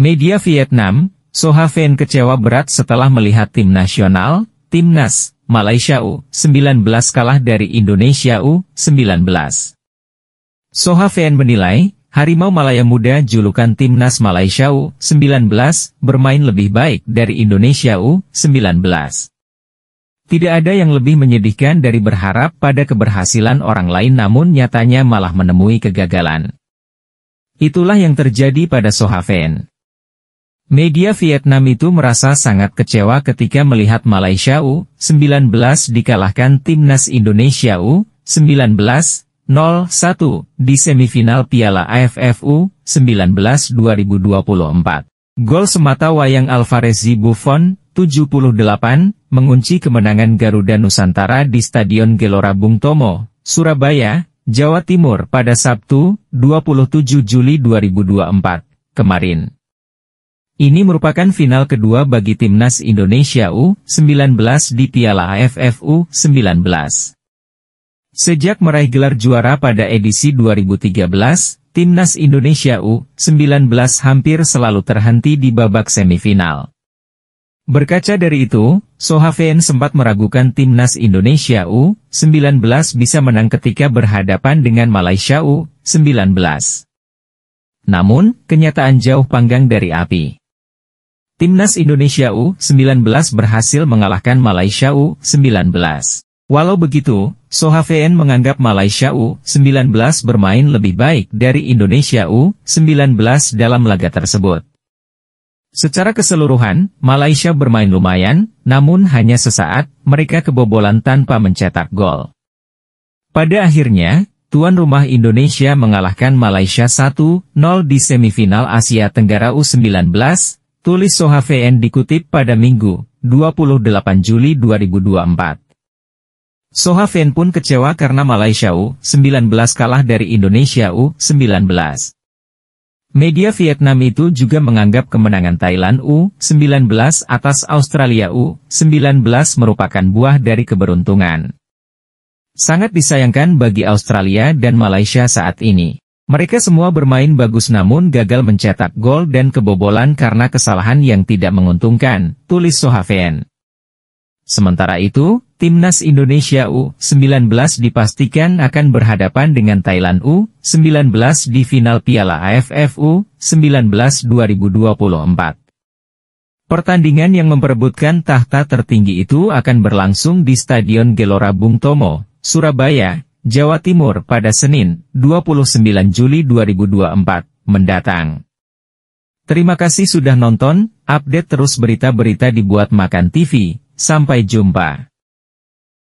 Media Vietnam, Soha Sohaven kecewa berat setelah melihat tim nasional, Timnas, Malaysia U-19 kalah dari Indonesia U-19. Sohaven menilai, Harimau Malaya Muda julukan Timnas Malaysia U-19 bermain lebih baik dari Indonesia U-19. Tidak ada yang lebih menyedihkan dari berharap pada keberhasilan orang lain namun nyatanya malah menemui kegagalan. Itulah yang terjadi pada Soha Sohaven. Media Vietnam itu merasa sangat kecewa ketika melihat Malaysia U-19 dikalahkan timnas Indonesia U-19 01 di semifinal Piala AFF U-19 2024. Gol semata wayang Alvarez Buffon, 78, mengunci kemenangan Garuda Nusantara di Stadion Gelora Bung Tomo, Surabaya, Jawa Timur pada Sabtu, 27 Juli 2024, kemarin. Ini merupakan final kedua bagi timnas Indonesia U19 di Piala AFF U19. Sejak meraih gelar juara pada edisi 2013, timnas Indonesia U19 hampir selalu terhenti di babak semifinal. Berkaca dari itu, Sohaven sempat meragukan timnas Indonesia U19 bisa menang ketika berhadapan dengan Malaysia U19. Namun, kenyataan jauh panggang dari api. Timnas Indonesia U19 berhasil mengalahkan Malaysia U19. Walau begitu, VN menganggap Malaysia U19 bermain lebih baik dari Indonesia U19 dalam laga tersebut. Secara keseluruhan, Malaysia bermain lumayan, namun hanya sesaat, mereka kebobolan tanpa mencetak gol. Pada akhirnya, tuan rumah Indonesia mengalahkan Malaysia 1-0 di semifinal Asia Tenggara U19, Tulis Soha VN dikutip pada Minggu, 28 Juli 2024. Soha Sohafein pun kecewa karena Malaysia U-19 kalah dari Indonesia U-19. Media Vietnam itu juga menganggap kemenangan Thailand U-19 atas Australia U-19 merupakan buah dari keberuntungan. Sangat disayangkan bagi Australia dan Malaysia saat ini. Mereka semua bermain bagus namun gagal mencetak gol dan kebobolan karena kesalahan yang tidak menguntungkan, tulis Sohaven. Sementara itu, Timnas Indonesia U19 dipastikan akan berhadapan dengan Thailand U19 di final Piala AFF U19 2024. Pertandingan yang memperebutkan tahta tertinggi itu akan berlangsung di Stadion Gelora Bung Tomo, Surabaya, Jawa Timur pada Senin, 29 Juli 2024, mendatang. Terima kasih sudah nonton, update terus berita-berita dibuat Makan TV, sampai jumpa.